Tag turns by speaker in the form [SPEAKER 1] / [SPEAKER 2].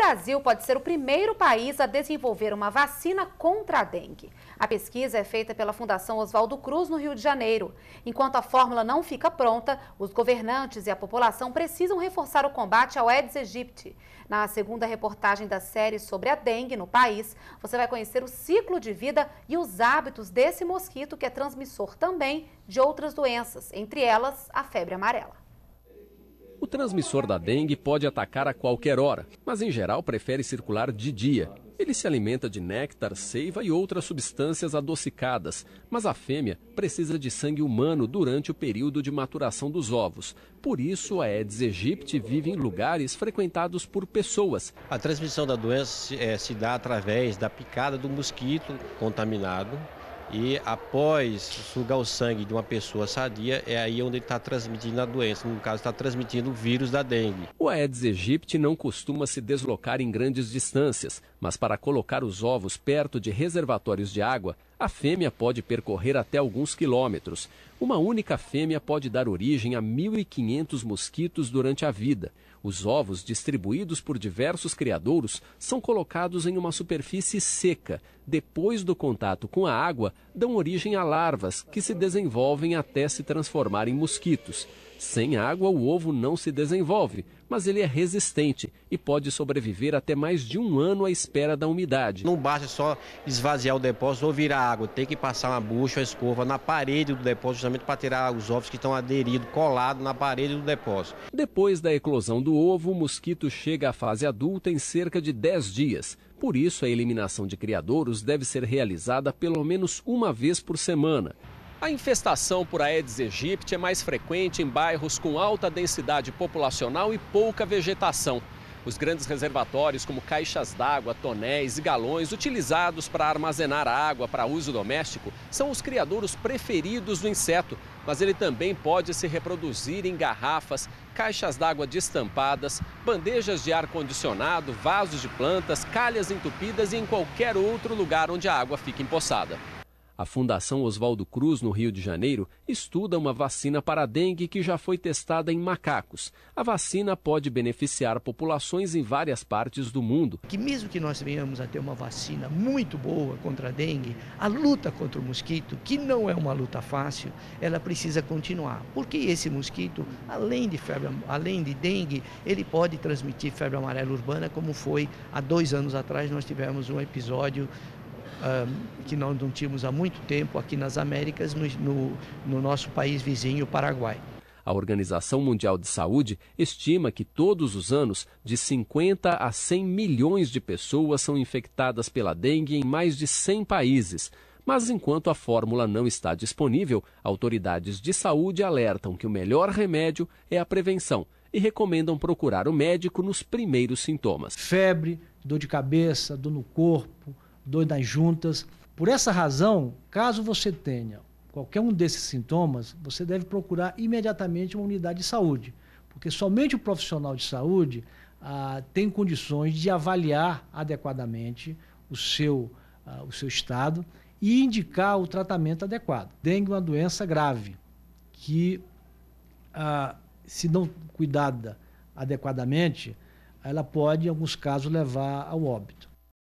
[SPEAKER 1] Brasil pode ser o primeiro país a desenvolver uma vacina contra a dengue. A pesquisa é feita pela Fundação Oswaldo Cruz, no Rio de Janeiro. Enquanto a fórmula não fica pronta, os governantes e a população precisam reforçar o combate ao Aedes aegypti. Na segunda reportagem da série sobre a dengue no país, você vai conhecer o ciclo de vida e os hábitos desse mosquito que é transmissor também de outras doenças, entre elas a febre amarela.
[SPEAKER 2] O transmissor da dengue pode atacar a qualquer hora, mas em geral prefere circular de dia. Ele se alimenta de néctar, seiva e outras substâncias adocicadas, mas a fêmea precisa de sangue humano durante o período de maturação dos ovos. Por isso, a Aedes aegypti vive em lugares frequentados por
[SPEAKER 3] pessoas. A transmissão da doença se, é, se dá através da picada do mosquito contaminado e após sugar o sangue de uma pessoa sadia, é aí onde ele está
[SPEAKER 2] transmitindo a doença. No caso, está transmitindo o vírus da dengue. O Aedes aegypti não costuma se deslocar em grandes distâncias, mas para colocar os ovos perto de reservatórios de água, a fêmea pode percorrer até alguns quilômetros. Uma única fêmea pode dar origem a 1.500 mosquitos durante a vida. Os ovos, distribuídos por diversos criadouros, são colocados em uma superfície seca. Depois do contato com a água, dão origem a larvas, que se desenvolvem até se transformar em mosquitos. Sem água, o ovo não se desenvolve, mas ele é resistente e pode sobreviver até mais de um ano à espera da umidade. Não basta só esvaziar o depósito
[SPEAKER 3] ou virar água, tem que passar uma bucha, uma escova na parede do depósito para tirar os ovos que estão aderidos,
[SPEAKER 2] colados na parede do depósito. Depois da eclosão do ovo, o mosquito chega à fase adulta em cerca de 10 dias. Por isso, a eliminação de criadouros deve ser realizada pelo menos uma vez por semana. A infestação por Aedes aegypti é mais frequente em bairros com alta densidade populacional e pouca vegetação. Os grandes reservatórios, como caixas d'água, tonéis e galões utilizados para armazenar a água para uso doméstico, são os criadouros preferidos do inseto, mas ele também pode se reproduzir em garrafas, caixas d'água destampadas, bandejas de ar-condicionado, vasos de plantas, calhas entupidas e em qualquer outro lugar onde a água fica empoçada. A Fundação Oswaldo Cruz, no Rio de Janeiro, estuda uma vacina para a dengue que já foi testada em macacos. A vacina pode beneficiar populações em várias
[SPEAKER 4] partes do mundo. Que mesmo que nós venhamos a ter uma vacina muito boa contra a dengue, a luta contra o mosquito, que não é uma luta fácil, ela precisa continuar. Porque esse mosquito, além de febre, além de dengue, ele pode transmitir febre amarela urbana, como foi há dois anos atrás nós tivemos um episódio que nós não tínhamos há muito tempo aqui nas Américas, no, no, no nosso país vizinho, o Paraguai.
[SPEAKER 2] A Organização Mundial de Saúde estima que todos os anos, de 50 a 100 milhões de pessoas são infectadas pela dengue em mais de 100 países. Mas enquanto a fórmula não está disponível, autoridades de saúde alertam que o melhor remédio é a prevenção e recomendam procurar o médico nos primeiros sintomas.
[SPEAKER 4] Febre, dor de cabeça, dor no corpo, dor nas juntas. Por essa razão, caso você tenha qualquer um desses sintomas, você deve procurar imediatamente uma unidade de saúde, porque somente o profissional de saúde ah, tem condições de avaliar adequadamente o seu, ah, o seu estado e indicar o tratamento adequado. Dengue é uma doença grave que, ah, se não cuidada adequadamente, ela pode, em alguns casos, levar ao óbito.